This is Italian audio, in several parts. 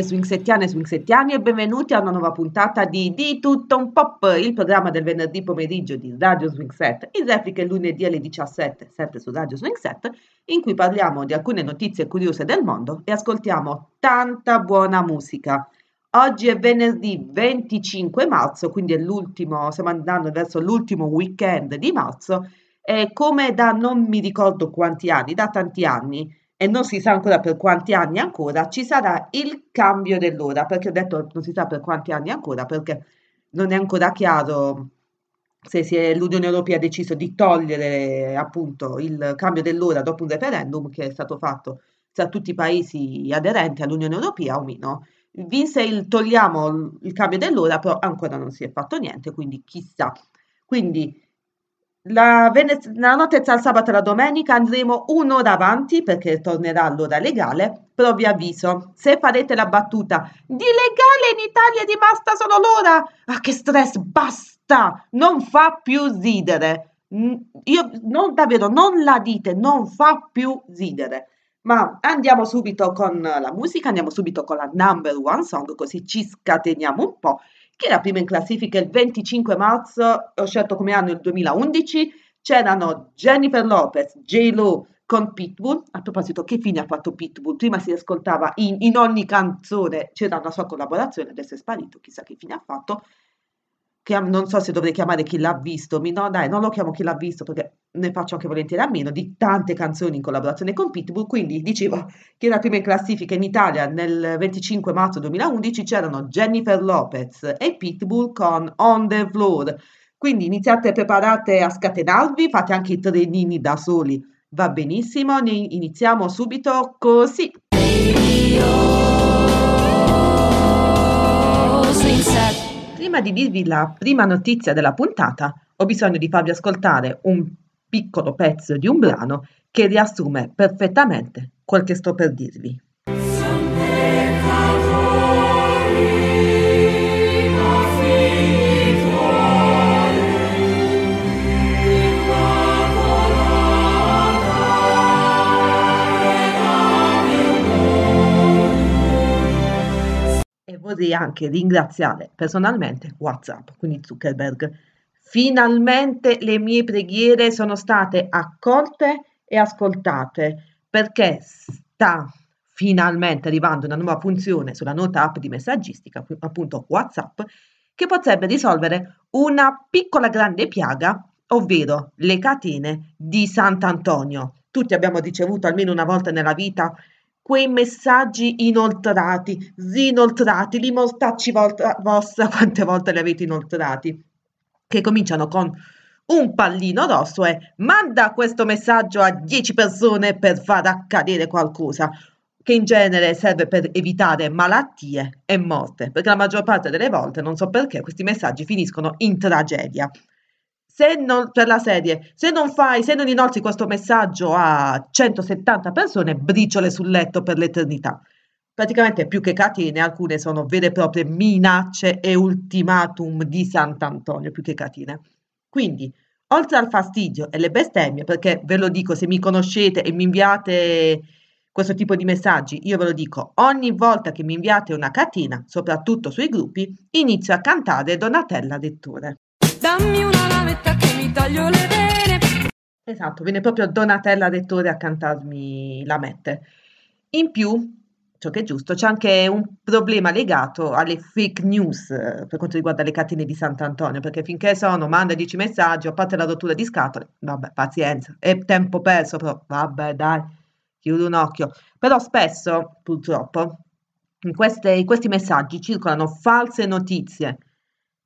care swingsettiane e swingsettiani e benvenuti a una nuova puntata di Di Tutto un Pop, il programma del venerdì pomeriggio di Radio Swingset, in replica il lunedì alle 17, sempre su Radio Swingset, in cui parliamo di alcune notizie curiose del mondo e ascoltiamo tanta buona musica. Oggi è venerdì 25 marzo, quindi è l'ultimo, stiamo andando verso l'ultimo weekend di marzo e come da non mi ricordo quanti anni, da tanti anni, e non si sa ancora per quanti anni ancora, ci sarà il cambio dell'ora, perché ho detto non si sa per quanti anni ancora, perché non è ancora chiaro se è, l'Unione Europea ha deciso di togliere appunto il cambio dell'ora dopo un referendum che è stato fatto tra tutti i paesi aderenti all'Unione Europea o meno. Vinse il togliamo il cambio dell'ora, però ancora non si è fatto niente, quindi chissà. Quindi la, venez- la notte tra il sabato e la domenica andremo un'ora avanti perché tornerà l'ora legale, però vi avviso, se farete la battuta di legale in Italia è rimasta solo l'ora, ah che stress, basta, non fa più ridere, io non davvero, non la dite, non fa più ridere. Ma andiamo subito con la musica, andiamo subito con la number one song, così ci scateniamo un po' che era prima in classifica il 25 marzo, ho scelto come anno il 2011, c'erano Jennifer Lopez, J-Lo con Pitbull. A proposito, che fine ha fatto Pitbull? Prima si ascoltava in, in ogni canzone, c'era una sua collaborazione, adesso è sparito, chissà che fine ha fatto. Che, non so se dovrei chiamare chi l'ha visto, mi, no dai, non lo chiamo chi l'ha visto perché ne faccio anche volentieri a meno di tante canzoni in collaborazione con Pitbull, quindi dicevo che la prima in classifica in Italia nel 25 marzo 2011 c'erano Jennifer Lopez e Pitbull con On the Floor. Quindi iniziate preparate a scatenarvi, fate anche i trenini da soli, va benissimo, ne iniziamo subito così. Prima di dirvi la prima notizia della puntata, ho bisogno di farvi ascoltare un piccolo pezzo di un brano che riassume perfettamente quel che sto per dirvi. E vorrei anche ringraziare personalmente WhatsApp, quindi Zuckerberg, Finalmente le mie preghiere sono state accolte e ascoltate perché sta finalmente arrivando una nuova funzione sulla nota app di messaggistica, appunto WhatsApp, che potrebbe risolvere una piccola grande piaga, ovvero le catene di Sant'Antonio. Tutti abbiamo ricevuto almeno una volta nella vita quei messaggi inoltrati, zinoltrati, li mortacci vostra quante volte li avete inoltrati che cominciano con un pallino rosso e manda questo messaggio a 10 persone per far accadere qualcosa, che in genere serve per evitare malattie e morte, perché la maggior parte delle volte, non so perché, questi messaggi finiscono in tragedia. Se non, per la serie, se non fai, se non inoltri questo messaggio a 170 persone, briciole sul letto per l'eternità. Praticamente più che catene, alcune sono vere e proprie minacce e ultimatum di Sant'Antonio, più che catene. Quindi, oltre al fastidio e le bestemmie, perché ve lo dico, se mi conoscete e mi inviate questo tipo di messaggi, io ve lo dico, ogni volta che mi inviate una catena, soprattutto sui gruppi, inizio a cantare Donatella Lettore. Dammi una lametta che mi taglio le vene. Esatto, viene proprio Donatella Lettore a cantarmi lamette. In più, ciò che è giusto, c'è anche un problema legato alle fake news eh, per quanto riguarda le catene di Sant'Antonio, perché finché sono manda 10 messaggi, a parte la rottura di scatole, vabbè, pazienza, è tempo perso, però vabbè, dai, chiudo un occhio. Però spesso, purtroppo, in, queste, in questi messaggi circolano false notizie.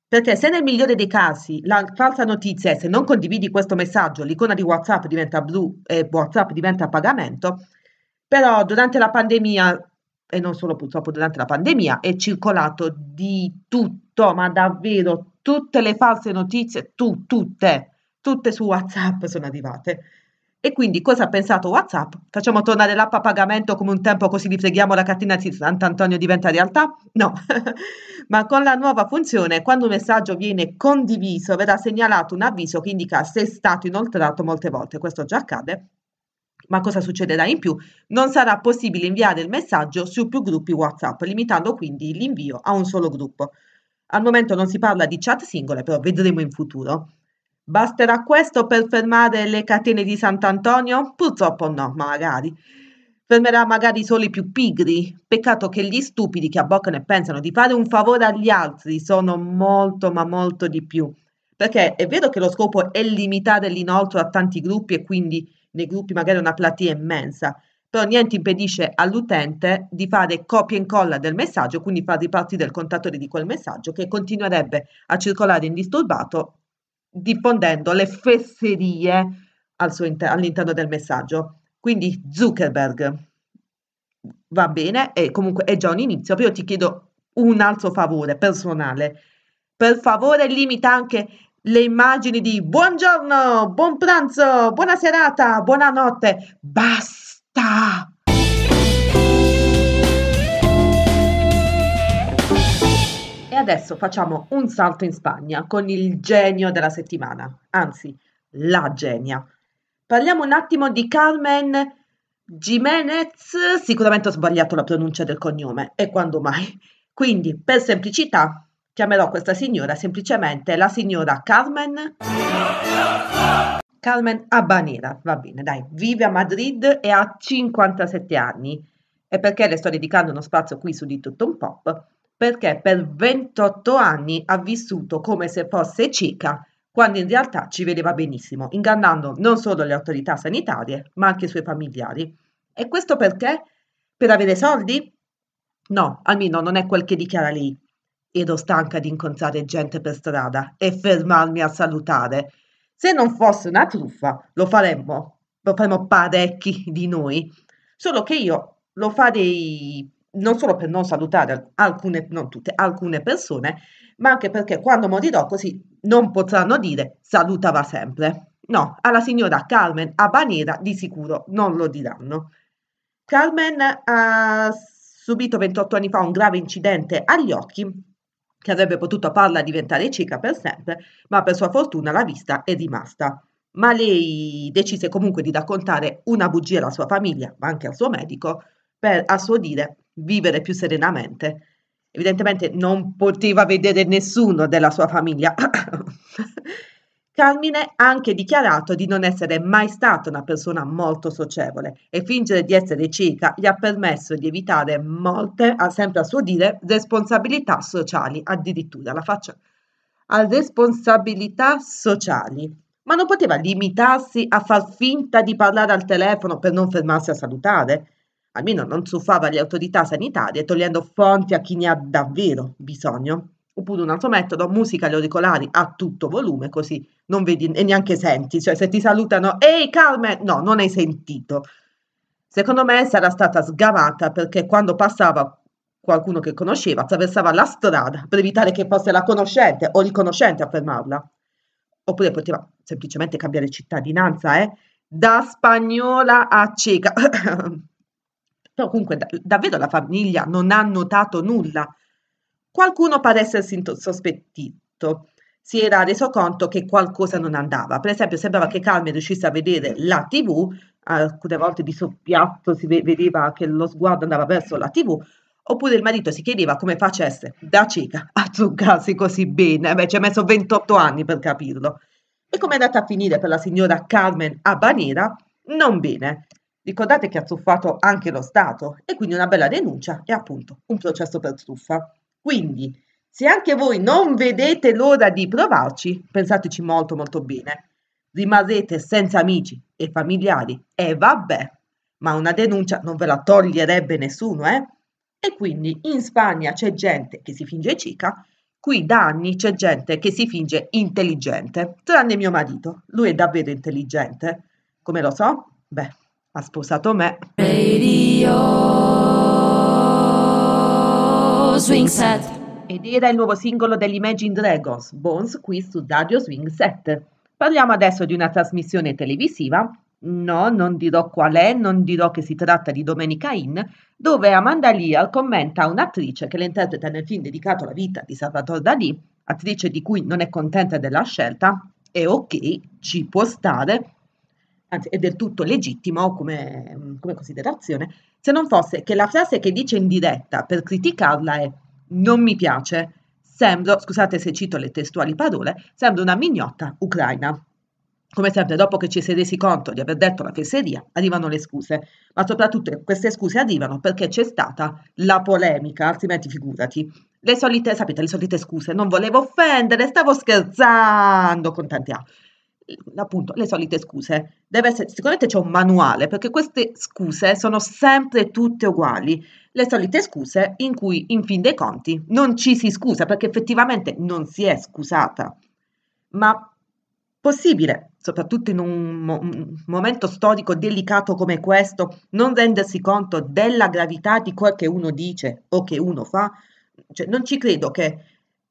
Perché se nel migliore dei casi la falsa notizia è se non condividi questo messaggio l'icona di WhatsApp diventa blu e WhatsApp diventa a pagamento, però durante la pandemia e non solo purtroppo durante la pandemia, è circolato di tutto, ma davvero tutte le false notizie, tu, tutte, tutte su WhatsApp sono arrivate. E quindi cosa ha pensato WhatsApp? Facciamo tornare l'app a pagamento come un tempo così vi freghiamo la cartina di Sant'Antonio diventa realtà? No, ma con la nuova funzione, quando un messaggio viene condiviso, verrà segnalato un avviso che indica se è stato inoltrato molte volte, questo già accade, ma cosa succederà in più? Non sarà possibile inviare il messaggio su più gruppi WhatsApp, limitando quindi l'invio a un solo gruppo. Al momento non si parla di chat singole, però vedremo in futuro. Basterà questo per fermare le catene di Sant'Antonio? Purtroppo no, ma magari. Fermerà magari solo i più pigri. Peccato che gli stupidi che abboccano e pensano di fare un favore agli altri sono molto ma molto di più. Perché è vero che lo scopo è limitare l'inoltro a tanti gruppi e quindi nei gruppi magari una platea immensa, però niente impedisce all'utente di fare copia e incolla del messaggio, quindi far ripartire il contatore di quel messaggio che continuerebbe a circolare indisturbato diffondendo le fesserie al inter- all'interno del messaggio. Quindi Zuckerberg va bene e comunque è già un inizio, però io ti chiedo un altro favore personale. Per favore limita anche le immagini di buongiorno, buon pranzo, buona serata, buonanotte. Basta! E adesso facciamo un salto in Spagna con il genio della settimana, anzi, la genia. Parliamo un attimo di Carmen Jiménez, sicuramente ho sbagliato la pronuncia del cognome, e quando mai? Quindi, per semplicità, Chiamerò questa signora semplicemente la signora Carmen. Carmen Abanera, va bene, dai, vive a Madrid e ha 57 anni. E perché le sto dedicando uno spazio qui su di tutto un pop? Perché per 28 anni ha vissuto come se fosse cieca, quando in realtà ci vedeva benissimo, ingannando non solo le autorità sanitarie, ma anche i suoi familiari. E questo perché? Per avere soldi? No, almeno non è quel che dichiara lei. Ero stanca di incontrare gente per strada e fermarmi a salutare. Se non fosse una truffa, lo faremmo, lo faremmo parecchi di noi. Solo che io lo farei non solo per non salutare alcune, non tutte, alcune persone, ma anche perché quando morirò così non potranno dire salutava sempre. No, alla signora Carmen Abanera di sicuro non lo diranno. Carmen ha subito 28 anni fa un grave incidente agli occhi che avrebbe potuto farla diventare cieca per sempre, ma per sua fortuna la vista è rimasta. Ma lei decise comunque di raccontare una bugia alla sua famiglia, ma anche al suo medico, per, a suo dire, vivere più serenamente. Evidentemente non poteva vedere nessuno della sua famiglia. Carmine ha anche dichiarato di non essere mai stata una persona molto socievole e fingere di essere cieca gli ha permesso di evitare molte, sempre a suo dire, responsabilità sociali, addirittura la faccia a responsabilità sociali. Ma non poteva limitarsi a far finta di parlare al telefono per non fermarsi a salutare? Almeno non zuffava le autorità sanitarie togliendo fonti a chi ne ha davvero bisogno. Oppure un altro metodo, musica agli auricolari a tutto volume, così non vedi e neanche senti, cioè se ti salutano, ehi Carmen, no, non hai sentito. Secondo me sarà stata sgamata perché quando passava qualcuno che conosceva attraversava la strada per evitare che fosse la conoscente o il conoscente a fermarla. Oppure poteva semplicemente cambiare cittadinanza, eh? Da spagnola a cieca. Però comunque da davvero la famiglia non ha notato nulla Qualcuno pare essersi sospettito. Si era reso conto che qualcosa non andava. Per esempio, sembrava che Carmen riuscisse a vedere la TV, alcune volte di soppiatto si vedeva che lo sguardo andava verso la TV, Oppure il marito si chiedeva come facesse da cieca a truccarsi così bene, beh, ci ha messo 28 anni per capirlo. E come è andata a finire per la signora Carmen Abanera? Non bene. Ricordate che ha truffato anche lo Stato e quindi una bella denuncia e appunto un processo per truffa. Quindi, se anche voi non vedete l'ora di provarci, pensateci molto molto bene. Rimarrete senza amici e familiari e vabbè, ma una denuncia non ve la toglierebbe nessuno, eh? E quindi in Spagna c'è gente che si finge cica, qui da anni c'è gente che si finge intelligente, tranne mio marito. Lui è davvero intelligente. Come lo so? Beh, ha sposato me. Radio swing set. Ed era il nuovo singolo degli Imagine Dragons, Bones, qui su Radio Swing Set. Parliamo adesso di una trasmissione televisiva. No, non dirò qual è, non dirò che si tratta di Domenica In, dove Amanda Lear commenta un'attrice che l'interpreta nel film dedicato alla vita di Salvatore Dalì, attrice di cui non è contenta della scelta, e ok, ci può stare, anzi è del tutto legittimo come, come considerazione, se non fosse che la frase che dice in diretta per criticarla è non mi piace, sembro, scusate se cito le testuali parole, sembro una mignotta ucraina. Come sempre, dopo che ci si è resi conto di aver detto la fesseria, arrivano le scuse, ma soprattutto queste scuse arrivano perché c'è stata la polemica, altrimenti figurati. Le solite, sapete, le solite scuse, non volevo offendere, stavo scherzando con tanti altri appunto le solite scuse. Deve essere, sicuramente c'è un manuale perché queste scuse sono sempre tutte uguali. Le solite scuse in cui in fin dei conti non ci si scusa perché effettivamente non si è scusata. Ma possibile, soprattutto in un, mo- momento storico delicato come questo, non rendersi conto della gravità di quel che uno dice o che uno fa? Cioè, non ci credo che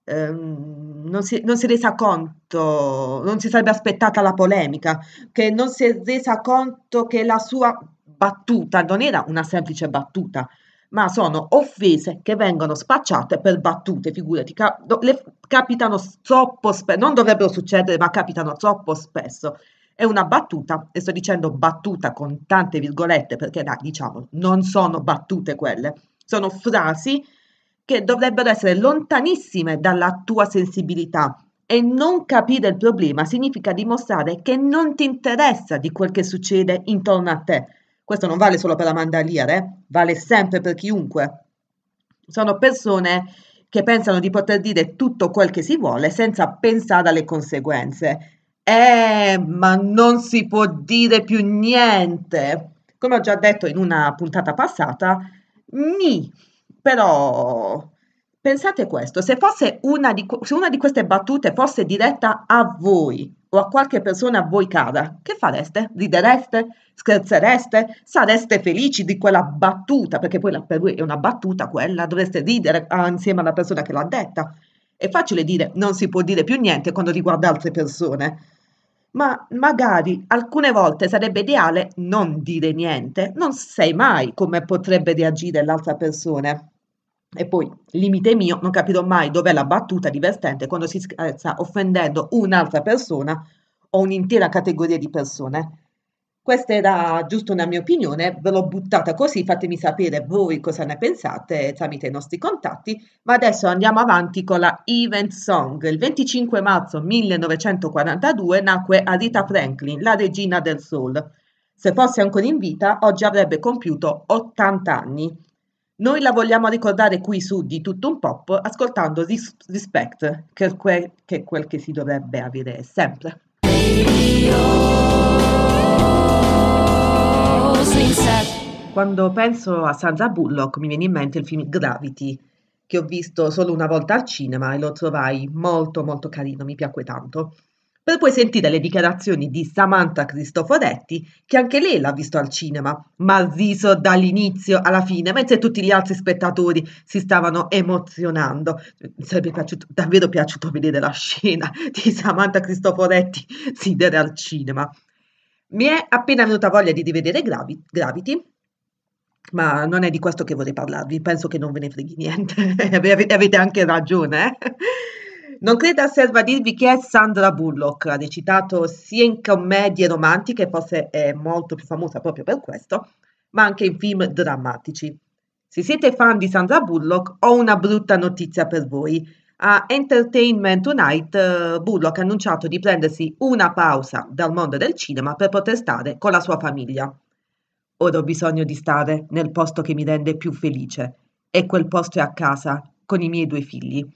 Ehm, non, si, non si è resa conto, non si sarebbe aspettata la polemica, che non si è resa conto che la sua battuta non era una semplice battuta, ma sono offese che vengono spacciate per battute, figurati, ca- le capitano troppo spesso, non dovrebbero succedere, ma capitano troppo spesso. È una battuta, e sto dicendo battuta con tante virgolette, perché dai, diciamo, non sono battute quelle, sono frasi che dovrebbero essere lontanissime dalla tua sensibilità. E non capire il problema significa dimostrare che non ti interessa di quel che succede intorno a te. Questo non vale solo per la mandaliera, eh? vale sempre per chiunque. Sono persone che pensano di poter dire tutto quel che si vuole senza pensare alle conseguenze. Eh, ma non si può dire più niente. Come ho già detto in una puntata passata, mi però pensate questo, se, una di, se una di queste battute fosse diretta a voi o a qualche persona a voi cara, che fareste? Ridereste? Scherzereste? Sareste felici di quella battuta? Perché poi la, per voi è una battuta quella, dovreste ridere ah, insieme alla persona che l'ha detta. È facile dire non si può dire più niente quando riguarda altre persone, ma magari alcune volte sarebbe ideale non dire niente, non sai mai come potrebbe reagire l'altra persona. E poi, limite mio, non capirò mai dov'è la battuta divertente quando si scherza offendendo un'altra persona o un'intera categoria di persone. Questa era giusto una mia opinione, ve l'ho buttata così, fatemi sapere voi cosa ne pensate tramite i nostri contatti, ma adesso andiamo avanti con la Event Song. Il 25 marzo 1942 nacque Arita Franklin, la regina del soul. Se fosse ancora in vita, oggi avrebbe compiuto 80 anni. Noi la vogliamo ricordare qui su Di tutto un pop ascoltando Ris- Respect, che è, quel, che è quel che si dovrebbe avere sempre. Quando penso a Sandra Bullock mi viene in mente il film Gravity, che ho visto solo una volta al cinema e lo trovai molto molto carino, mi piacque tanto per poi sentire le dichiarazioni di Samantha Cristoforetti, che anche lei l'ha visto al cinema, ma ha riso dall'inizio alla fine, mentre tutti gli altri spettatori si stavano emozionando. Mi sarebbe piaciuto, davvero piaciuto vedere la scena di Samantha Cristoforetti sidere al cinema. Mi è appena venuta voglia di rivedere Gravi, Gravity, ma non è di questo che vorrei parlarvi, penso che non ve ne freghi niente, avete anche ragione. Eh? Non creda serva dirvi che è Sandra Bullock, ha recitato sia in commedie romantiche, forse è molto più famosa proprio per questo, ma anche in film drammatici. Se siete fan di Sandra Bullock, ho una brutta notizia per voi. A Entertainment Tonight, eh, Bullock ha annunciato di prendersi una pausa dal mondo del cinema per poter stare con la sua famiglia. Ora ho bisogno di stare nel posto che mi rende più felice, e quel posto è a casa, con i miei due figli.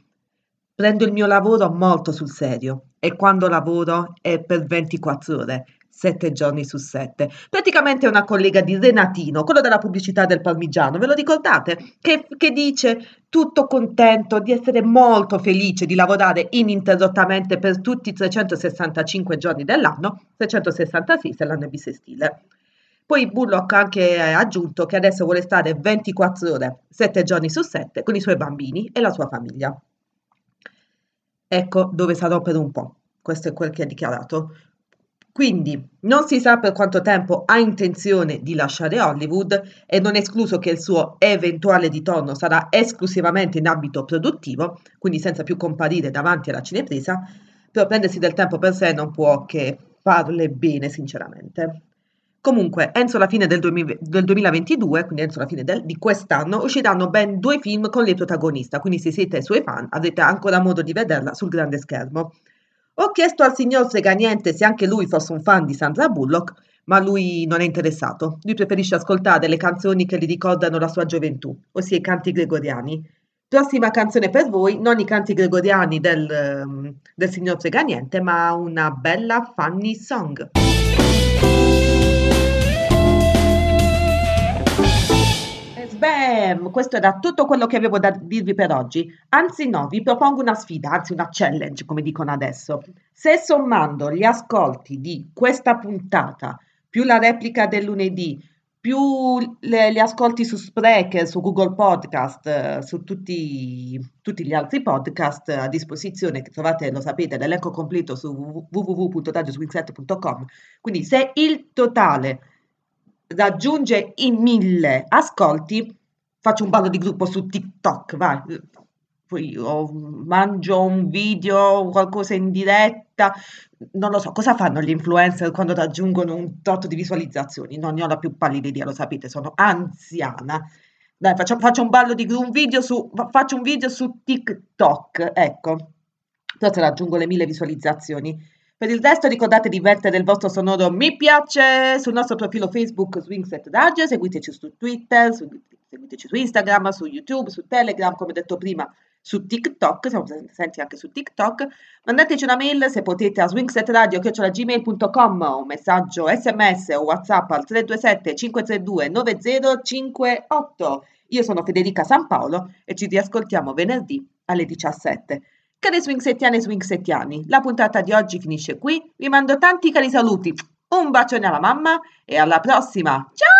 Prendo il mio lavoro molto sul serio e quando lavoro è per 24 ore, 7 giorni su 7. Praticamente è una collega di Renatino, quello della pubblicità del parmigiano, ve lo ricordate? Che, che dice tutto contento di essere molto felice di lavorare ininterrottamente per tutti i 365 giorni dell'anno, 366 se l'anno è bisestile. Poi Bullock anche ha aggiunto che adesso vuole stare 24 ore, 7 giorni su 7 con i suoi bambini e la sua famiglia ecco dove sarò per un po'. Questo è quel che ha dichiarato. Quindi non si sa per quanto tempo ha intenzione di lasciare Hollywood e non è escluso che il suo eventuale ritorno sarà esclusivamente in ambito produttivo, quindi senza più comparire davanti alla cinepresa, però prendersi del tempo per sé non può che farle bene sinceramente. Comunque, entro la fine del, 2000, del 2022, quindi entro la fine del, di quest'anno, usciranno ben due film con le protagoniste, quindi se siete suoi fan avete ancora modo di vederla sul grande schermo. Ho chiesto al signor Freganiente se anche lui fosse un fan di Sandra Bullock, ma lui non è interessato. Lui preferisce ascoltare le canzoni che gli ricordano la sua gioventù, ossia i canti gregoriani. Prossima canzone per voi, non i canti gregoriani del, ehm, del signor Freganiente, ma una bella funny song. Beh, questo era tutto quello che avevo da dirvi per oggi. Anzi no, vi propongo una sfida, anzi una challenge, come dicono adesso. Se sommando gli ascolti di questa puntata, più la replica del lunedì, più le, li ascolti su Spreaker, su Google Podcast, su tutti, tutti, gli altri podcast a disposizione che trovate, lo sapete, l'elenco completo su www.radioswingset.com. Quindi se il totale raggiunge i mille ascolti, faccio un ballo di gruppo su TikTok, vai, poi io mangio un video, qualcosa in diretta, non lo so, cosa fanno gli influencer quando raggiungono un tot di visualizzazioni? Non ne ho la più pallida idea, lo sapete, sono anziana. Dai, faccio, faccio un ballo di un video su, faccio un video su TikTok, ecco, però se raggiungo le mille visualizzazioni per il resto ricordate di mettere il vostro sonoro mi piace sul nostro profilo Facebook Swingset Radio, seguiteci su Twitter, su, seguiteci su Instagram, su YouTube, su Telegram, come detto prima, su TikTok, siamo presenti anche su TikTok. Mandateci una mail se potete a swingsetradio.gmail.com o un messaggio sms o whatsapp al 327 532 9058. Io sono Federica San Paolo e ci riascoltiamo venerdì alle 17. Cari swingsettiani settiane e swing la puntata di oggi finisce qui. Vi mando tanti cari saluti, un bacione alla mamma e alla prossima. Ciao!